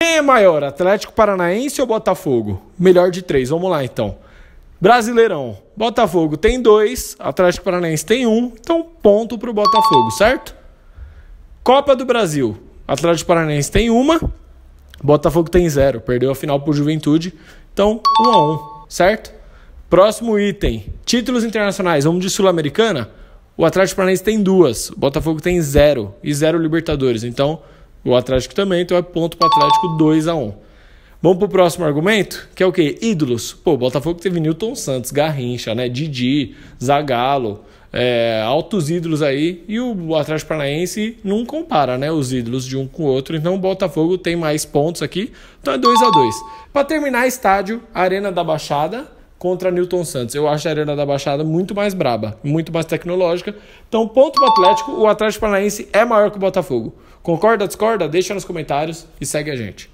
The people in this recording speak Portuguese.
Quem é maior, Atlético Paranaense ou Botafogo? Melhor de três, vamos lá então. Brasileirão, Botafogo tem dois, Atlético Paranaense tem um, então ponto pro Botafogo, certo? Copa do Brasil, Atlético Paranaense tem uma, Botafogo tem zero, perdeu a final pro Juventude, então um a um, certo? Próximo item, títulos internacionais, vamos de Sul-Americana? O Atlético Paranaense tem duas, o Botafogo tem zero e zero Libertadores, então o Atlético também, então é ponto para o Atlético 2 a 1 Vamos para o próximo argumento, que é o quê? Ídolos. Pô, o Botafogo teve Newton Santos, Garrincha, né? Didi, Zagallo, é, altos ídolos aí. E o Atlético Paranaense não compara, né? Os ídolos de um com o outro. Então o Botafogo tem mais pontos aqui. Então é 2 a 2 Para terminar, estádio, Arena da Baixada contra Newton Santos. Eu acho a Arena da Baixada muito mais braba, muito mais tecnológica. Então, ponto para o Atlético, o Atlético Paranaense é maior que o Botafogo. Concorda, discorda? Deixa nos comentários e segue a gente.